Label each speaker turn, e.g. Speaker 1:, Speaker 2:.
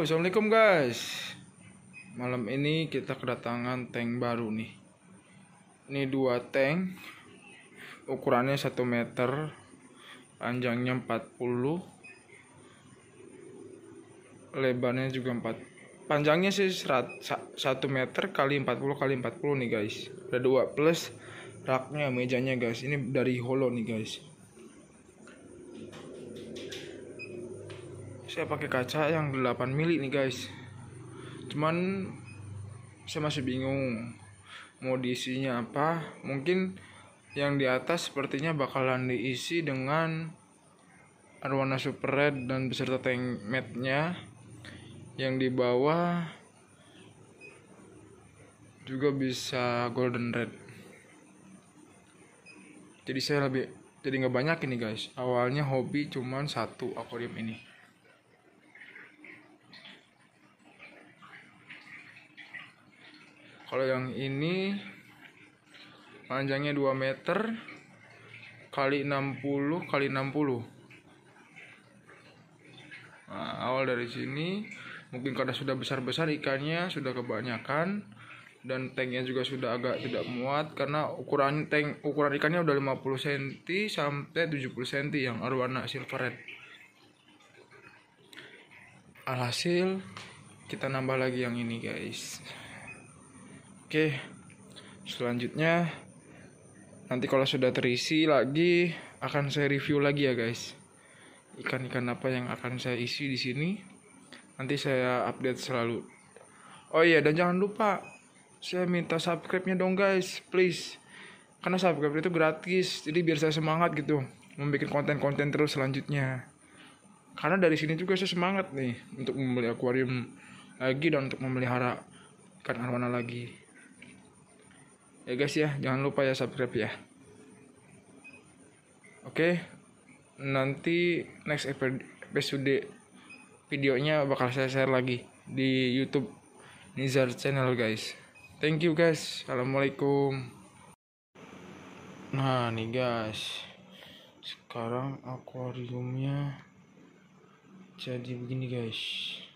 Speaker 1: assalamualaikum guys. Malam ini kita kedatangan tank baru nih. Ini dua tank, ukurannya 1 meter, panjangnya 40, lebarnya juga 4. Panjangnya sih 1 meter kali 40 kali 40 nih guys. Ada dua plus raknya, mejanya guys. Ini dari holo nih guys. saya pakai kaca yang 8 mili nih guys cuman saya masih bingung mau diisinya apa mungkin yang di atas sepertinya bakalan diisi dengan arwana super red dan beserta tank matnya yang di bawah juga bisa golden red jadi saya lebih jadi nggak banyak ini guys awalnya hobi cuman satu akuarium ini kalau yang ini panjangnya 2 meter kali 60 kali 60 nah, awal dari sini mungkin karena sudah besar-besar ikannya sudah kebanyakan dan tanknya juga sudah agak tidak muat karena ukuran tank ukuran ikannya udah 50 cm sampai 70 cm yang arwana red. alhasil kita nambah lagi yang ini guys Oke, selanjutnya nanti kalau sudah terisi lagi akan saya review lagi ya guys. Ikan-ikan apa yang akan saya isi di sini? Nanti saya update selalu. Oh iya dan jangan lupa saya minta subscribe-nya dong guys, please. Karena subscribe itu gratis, jadi biar saya semangat gitu membuat konten-konten terus selanjutnya. Karena dari sini juga saya semangat nih untuk membeli akuarium lagi dan untuk memelihara ikan arwana lagi ya guys ya jangan lupa ya subscribe ya oke nanti next episode videonya bakal saya share lagi di YouTube Nizar channel guys thank you guys assalamualaikum nah nih guys sekarang akuariumnya jadi begini guys